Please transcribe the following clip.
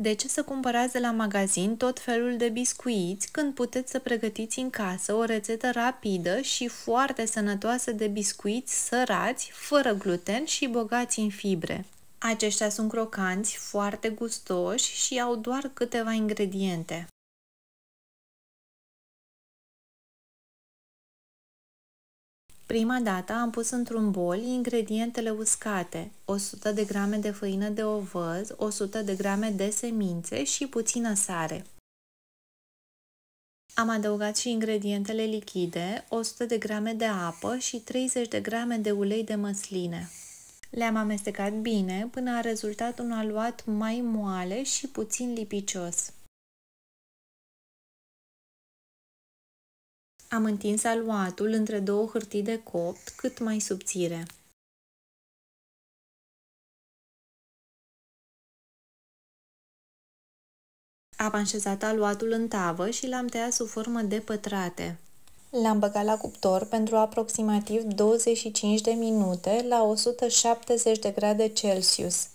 De ce să cumpărați de la magazin tot felul de biscuiți când puteți să pregătiți în casă o rețetă rapidă și foarte sănătoasă de biscuiți sărați, fără gluten și bogați în fibre? Aceștia sunt crocanți, foarte gustoși și au doar câteva ingrediente. Prima dată am pus într-un bol ingredientele uscate, 100 de grame de făină de ovăz, 100 de grame de semințe și puțină sare. Am adăugat și ingredientele lichide, 100 de grame de apă și 30 de grame de ulei de măsline. Le-am amestecat bine până a rezultat un aluat mai moale și puțin lipicios. Am întins aluatul între două hârtii de copt cât mai subțire. Am așezat aluatul în tavă și l-am tăiat sub formă de pătrate. L-am băgat la cuptor pentru aproximativ 25 de minute la 170 de grade Celsius.